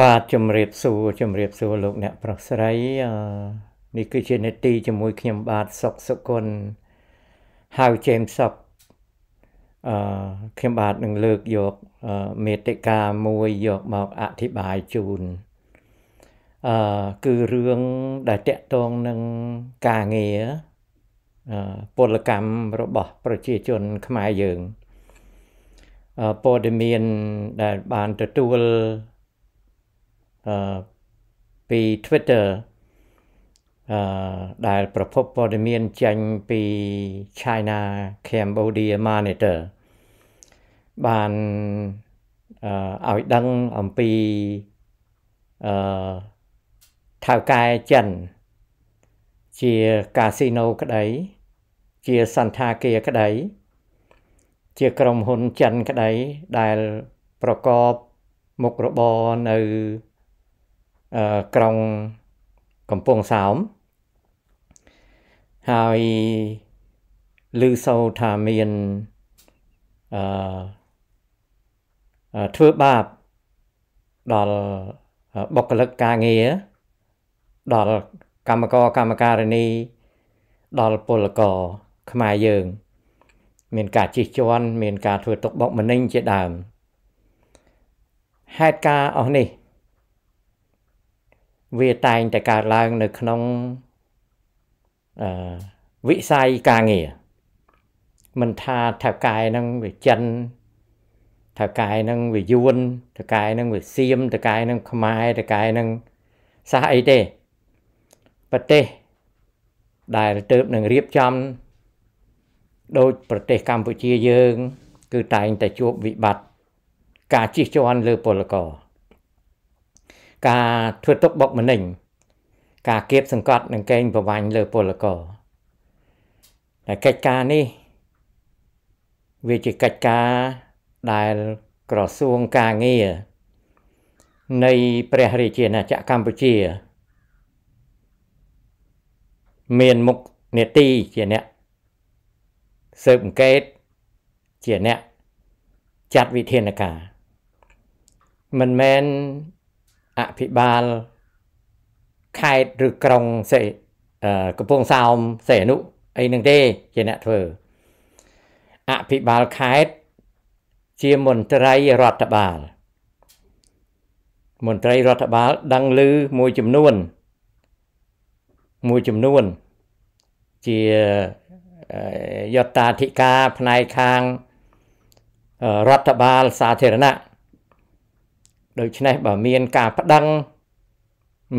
បាទជំរាបសួរជំរាបសួរលោកអ្នកប្រុសស្រីនេះគឺជានេតិជាមួយខ្ញុំបាទសុកសុគន្ធហៅ James Sub អឺខ្ញុំបាទនឹងលើកយកមេតិកាមួយយកមកអធិប្បាយជូនអឺគឺរឿងដែលតកតងនឹងការងារពលកម្មរបស់ ប្រជាជនខ្មែរយើងព័ត៌មានដែលបានទទួលអឺពី Twitter អឺដែលប្រភពព័ត៌មានចេញពី China Cambodia Monitor បានអឺឲ្យដឹងអំពីអឺថៅកែចិន ជាកាស៊ីណូក្តីជាសន្តាគារក្តីជាក្រុមហ៊ុនចិនក្តីដែលប្រកបមុខរបរនៅក្រុងកំពង់សោមហើយឮសូរថាមានអឺធ្វើបាបដល់បុគ្គលិកការងារដល់កម្មករកម្មការិនីដល់ពលករខ្មែរយើង មានការជិះជាន់ មានការធ្វើទុកបុកម្នេញជាដើមហេតុការអស់នេះវាតែងតែកើតឡើងនៅក្នុងអឺវិស័យការងារមិនថាថៅកែនឹងវាចិនថៅកែនឹងវាយួនថៅកែនឹងវាសៀមថៅកែនឹងខ្មែរថៅកែនឹងសាសអីទេប្រទេសដែលទៅនឹងរៀបចំដូចប្រទេសកម្ពុជាយើង គឺតែងតែជួបវិបត្តិការជិះជាន់លើពលករការធ្វើទុកបុកម្នេញការគៀបសង្កត់និងកេងប្រវាញ់លើពលករតែកិច្ចការនេះ វាជាកិច្ចការដែលក្រសួងការងារនៃព្រះរាជាណាចក្រកម្ពុជា មានមុខនេតិជាអ្នកស៊ើបអង្កេតជាអ្នកចាត់វិធានការមិនមែនអភិបាលខេត្តឬក្រុងសេកំពង់សោមសេអនុអីនឹងទេជាអ្នកធ្វើអភិបាលខេត្តជាមន្ត្រីរដ្ឋបាលមន្ត្រីរដ្ឋបាលដឹងឮមួយចំនួន មួយចំនួន ជាយតាធិការផ្នែកខាងរដ្ឋបាលសាធារណៈដូច្នេះបើមានការប្តឹង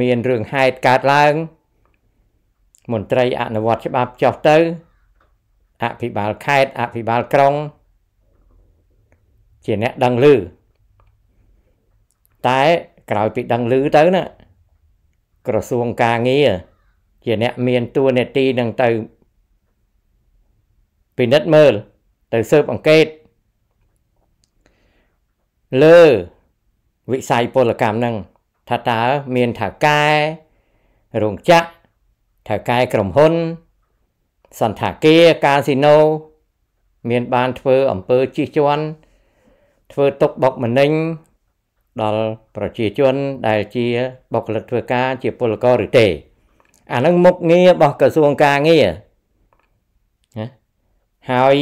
មានរឿងហេតុកើតឡើងមន្ត្រី អនុវត្តច្បាប់ចុះទៅ អភិបាលខេត្តអភិបាលក្រុង ជាអ្នកដឹងឮតែក្រោយពីដឹងឮទៅណាក្រសួងការងារជាអ្នកមានតួនាទីនឹងទៅពិនិត្យមើល ទៅស៊ើបអង្កេតលើវិស័យពលកម្មហ្នឹងថាតើមានថៅកែរោងចក្រថៅកែក្រុមហ៊ុន សន្តាគារកាស៊ីណូមានបានធ្វើអំពើជិះជាន់ធ្វើទុកបុកម្នេញដល់ប្រជាជនដែលជាបុគ្គលិកធ្វើការជាពលករឬទេ អានឹងមុខងាររបស់ក្រសួងការងារណាហើយ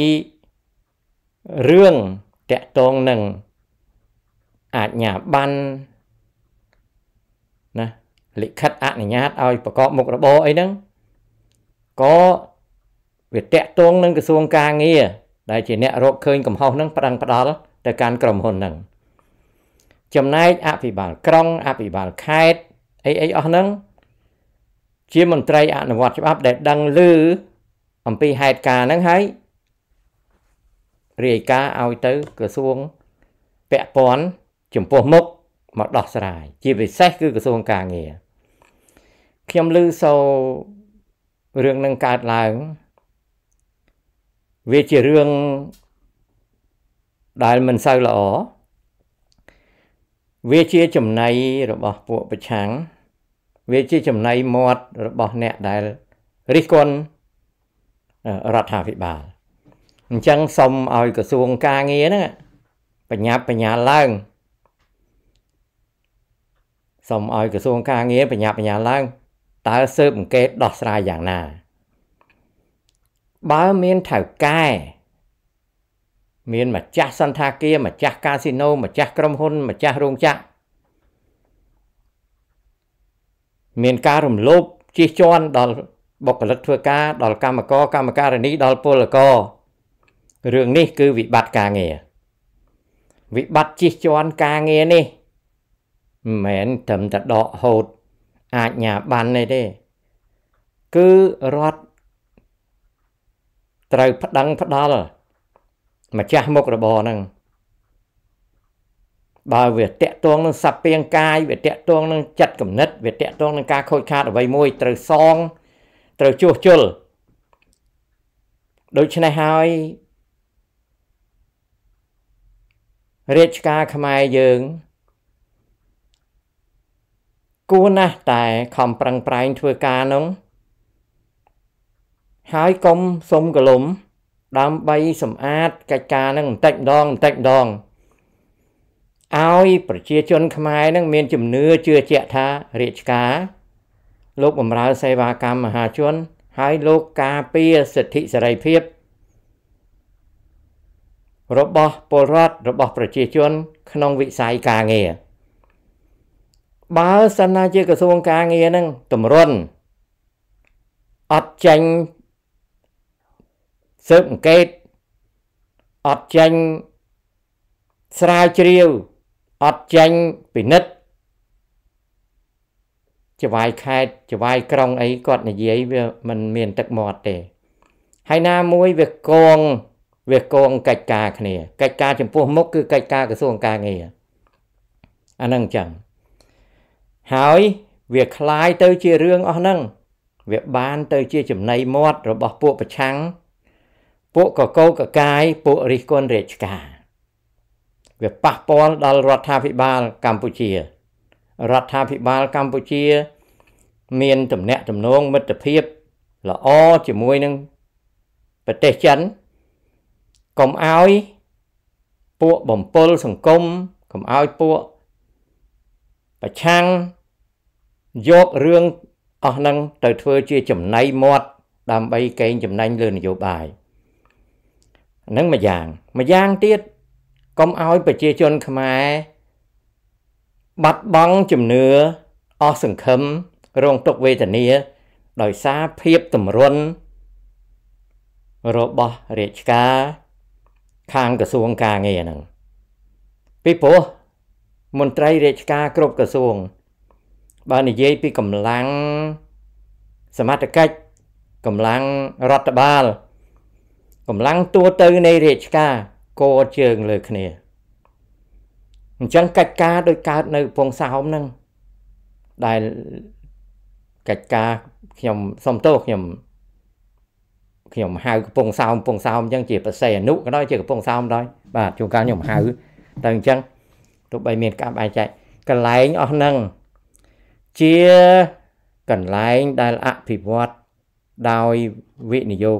រឿងតកតងនឹងអាជ្ញាប័ណ្ណណាលិខិតអនុញ្ញាតឲ្យប្រកបមុខរបរអីហ្នឹងក៏វាតាក់ទងនឹងក្រសួងការងារដែលជាអ្នក រកឃើញកំហុសហ្នឹងប្រឹងផ្ដាល់ទៅកាន់ក្រុមហ៊ុនហ្នឹងចំណែកអភិបាលក្រុងអភិបាលខេត្តអីអីអស់ហ្នឹងជាមន្ត្រីអនុវត្តច្បាប់ដែលដឹងឮអំពីហេតុការណ៍ហ្នឹងហើយរាយការណ៍ឲ្យទៅក្រសួងពាក់ព័ន្ធចំពោះមុខមកដោះស្រាយ ជាពិសេសគឺក្រសួងការងារខ្ញុំឮសូររឿងនឹងកើតឡើង វាជារឿងដែលមិនសូវល្អវាជាចំណៃ របស់ពួកប្រឆាំងវាជាចំណៃមាត់របស់អ្នកដែលរិះគន់រដ្ឋាភិបាលអញ្ចឹងសូមឲ្យក្រសួងការងារហ្នឹងបញ្ញាបញ្ញាឡើងសូមឲ្យក្រសួងការងារបញ្ញាបញ្ញាឡើងតើស៊ើបអង្កេតដោះស្រាយយ៉ាងណា បើមានថៅកែមានម្ចាស់សន្តាគារម្ចាស់កាស៊ីណូម្ចាស់ក្រុមហ៊ុន ម្ចាស់រោងចក្រមានការរំលោភជិះជាន់ដល់បុគ្គលិកធ្វើការ ដល់កម្មករកម្មការិនីដល់ពលកររឿងនេះ គឺវិបត្តិការងារវិបត្តិជិះជាន់ការងារនេះមិនមែនត្រឹមតែដកហូតអាចញ៉ាបានទេគឺរដ្ឋត្រូវប្តឹងផ្ដាល់ម្ចាស់មុខរបរហ្នឹងបើវាតាក់ទងនឹងសព្វពាងកាយវាតាក់ទងនឹងចិត្តគំនិត វាតាក់ទងនឹងការខូចខាតអ្វីមួយត្រូវសង ត្រូវជួសជុលដូច្នេះហើយរាជការខ្មែរយើងគួរណាស់តែខំប្រឹងប្រែងធ្វើការនោះហើយកុំសុំកលំដើម្បីសម្អាតកិច្ចការនឹងបន្តិចម្ដងបន្តិចម្ដងឲ្យ ប្រជាជនខ្មែរនឹងមានជំនឿជឿជាក់ថារាជការលោកបម្រើសេវាកម្មមហាជនហើយលោកការពារសិទ្ធិសេរីភាព របស់ពលរដ្ឋរបស់ ប្រជាជនក្នុងវិស័យការងារ។បើសិនណាជាក្រសួងការងារហ្នឹងតម្រុនអត់ចាញ់ស៊ើបអង្កេតអត់ចាញ់ស្រាវជ្រាវអត់ចាញ់ពិនិត្យច្បាយខេតច្បាយក្រុងអីគាត់និយាយវាមិនមានទឹកមាត់ទេហើយណាមួយវាកងវាកងកិច្ចការគ្នាកិច្ចការចំពោះមុខគឺកិច្ចការក្រសួងការងារអានឹងចឹងហើយវាคล้ายទៅជារឿងអស់ហ្នឹងវាបានទៅជាចំណៃមាត់របស់ពួកប្រឆាំងពួកកកោកកាយពួករិះគន់រាជការ វាប៉ះពាល់ដល់រដ្ឋាភិបាល កម្ពុជា រដ្ឋាភិបាលកម្ពុជា មានទំនាក់ទំនងមិត្តភាពល្អជាមួយនឹងប្រទេសចិនកុំឲ្យពួកបំពល់សង្គមកុំឲ្យពួកប្រឆាំងយករឿងអស់ហ្នឹងទៅធ្វើជាចំណៃមាត់ ដើម្បីកេងចំណេញលើនយោបាយហ្នឹងមួយយ៉ាងមួយយ៉ាងទៀតកុំឲ្យប្រជាជនខ្មែរ បាត់បង់ជំនឿអស់សង្ឃឹមរងទុក្ខវេទនា ដោយសារភាពទម្រុនរបស់រាជការខាងក្រសួងការងារហ្នឹងពីព្រោះមន្ត្រីរាជការគ្រប់ក្រសួងបើនិយាយពីកម្លាំងសមត្ថកិច្ចកម្លាំងរដ្ឋបាលកម្លាំងទួទៅនៃរាជការកោជើងលើគ្នាអញ្ចឹងកិច្ចការដូចកើតនៅពងសោមហ្នឹងដែលកិច្ចការខ្ញុំសុំទោសខ្ញុំខ្ញុំហៅកំពង់សោមកំពង់សោមអញ្ចឹងជាប្រសេអនុក៏ដោយជាកំពង់សោមដែរបាទជួនកាលខ្ញុំហៅតែអញ្ចឹងទោះបីមានការបែងចែកកន្លែងអស់ហ្នឹងជាកន្លែងដែលអភិវឌ្ឍដោយវិនិយោគ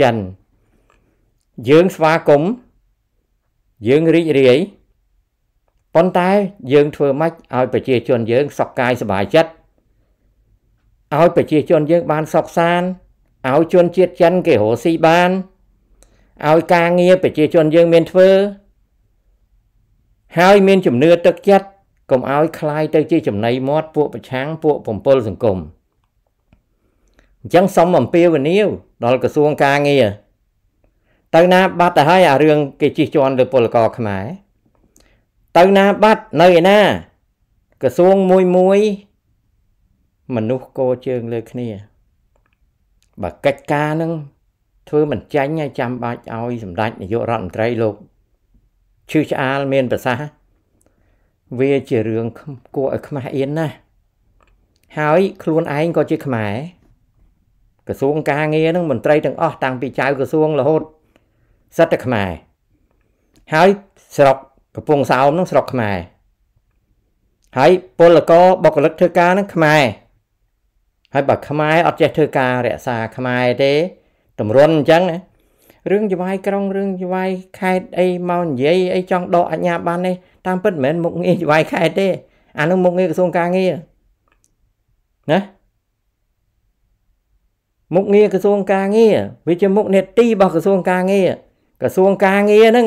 ចិន យើងស្វាគមន៍យើងរីករាយប៉ុន្តែយើង ធ្វើម៉េចឲ្យប្រជាជនយើង សុខកាយសប្បាយចិត្តឲ្យប្រជាជនយើងបានសុខសាន្តឲ្យជនជាតិចិនគេរស់ស៊ីបានឲ្យការងារប្រជាជនយើងមានធ្វើហើយមានជំនឿទឹកចិត្តកុំឲ្យคลายទៅជាចំណៃមាត់ពួកប្រឆាំងពួកបំពល់សង្គមអញ្ចឹងសូមអំពាវនាវ ដល់ក្រសួងការងារទៅណាបាត់ទៅហើយអារឿងគេជិះជាន់លើពលករខ្មែរទៅណាបាត់នៅឯណាក្រសួងមួយមួយមនុស្សកោជើងលើគ្នាបើកិច្ចការនឹង ធ្វើមិនចាញ់ហើយចាំបាច់ឲ្យសម្ដេចនាយករដ្ឋមន្ត្រីលោកឺឆ្អាលមានប្រសាសន៍វាជារឿងគួរឲ្យខ្មាស់អៀនណាស់ហើយខ្លួនឯងក៏ជាខ្មែរក្រសួងការងារនឹងមន្ត្រីទាំងអស់ តាំងពីចៅក្រសួងរហូតសិតតែខ្មែរហើយស្រុកកំពង់សោមនឹងស្រុកខ្មែរ ហើយពលករបុគ្គលិកធ្វើការនឹងខ្មែរហើយបើខ្មែរអត់ចេះធ្វើការរក្សាខ្មែរទេតម្រុនអញ្ចឹងណារឿងយវាយក្រុងរឿងយវាយខេតអីមកនិយាយអីចង់ដកអាជ្ញាប័ណ្ណនេះតាមពិតមិនមែនមុខងារយវាយខេតទេអានោះមុខងារក្រសួងការងារណាមុខងារក្រសួងការងារវាជាមុខនេតិរបស់ក្រសួងការងារក្រសួងការងារហ្នឹង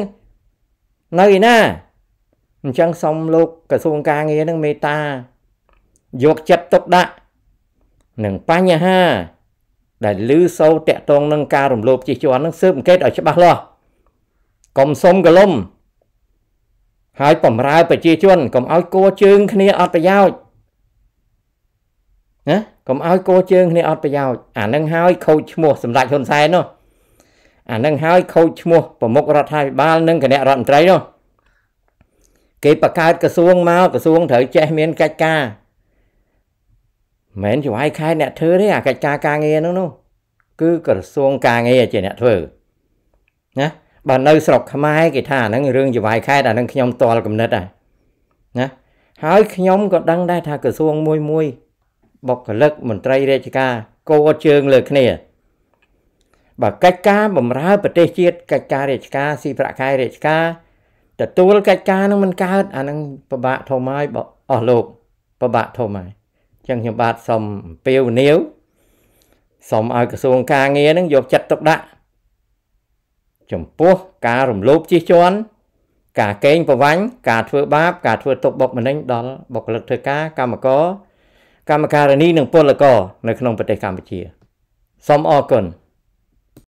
នៅឯណាអញ្ចឹងសុំលោកក្រសួងការងារហ្នឹងមេត្តាយកចិត្តទុកដាក់នឹងបញ្ហាដែលលឺសូរតាក់ទងនឹងការរំលោភជិះជាន់នឹងស៊ើបអង្កេតឲ្យច្បាស់លាស់កុំសុំកលុំ ហើយបំរើប្រជាជនកុំឲ្យគោជើង គ្នាអត់ប្រយោជន៍ណាកុំឲ្យគោជើងគ្នាអត់ប្រយោជន៍អានឹងហើយខូចឈ្មោះសម្ដេចហ៊ុនសែននោះអានឹងហើយខូចឈ្មោះប្រមុខរដ្ឋាភិបាលនិងគណៈរដ្ឋមន្ត្រីនោះគេបង្កើតក្រសួងមកក្រសួងត្រូវចេះមានកិច្ចការមិនចវាយខែអ្នកធ្វើទេអាកិច្ចការការងារនោះនោះគឺក្រសួងការងារជាអ្នកធ្វើណាបើនៅ ស្រុកខ្មែរគេថាអាហ្នឹងរឿងចវាយខែអាហ្នឹងខ្ញុំតល់កំណត់ដែរណាហើយខ្ញុំក៏ដឹងដែរថាក្រសួងមួយមួយបុគ្គលិកមន្ត្រីរាជការកោជើងលើគ្នាបើកិច្ចការបម្រើប្រទេសជាតិកិច្ចការរាជការស៊ីប្រាក់ខែរាជការ ទទួលកិច្ចការនឹងមិនកើត អានឹងពិបាកធំហើយអស់លោកពិបាកធំហើយចឹងខ្ញុំបាទសូមអំពាវនាវសូមឲ្យក្រសួងការងារនឹងយកចិត្តទុកដាក់ចំពោះការរំលោភជិះជាន់ការកេងប្រវ័ញ្ចការធ្វើបាបការធ្វើទុកបុកម្នេញដល់បុគ្គលិកធ្វើការកម្មករកម្មការិនីនិងពលករនៅក្នុងប្រទេសកម្ពុជាសូមអរគុណ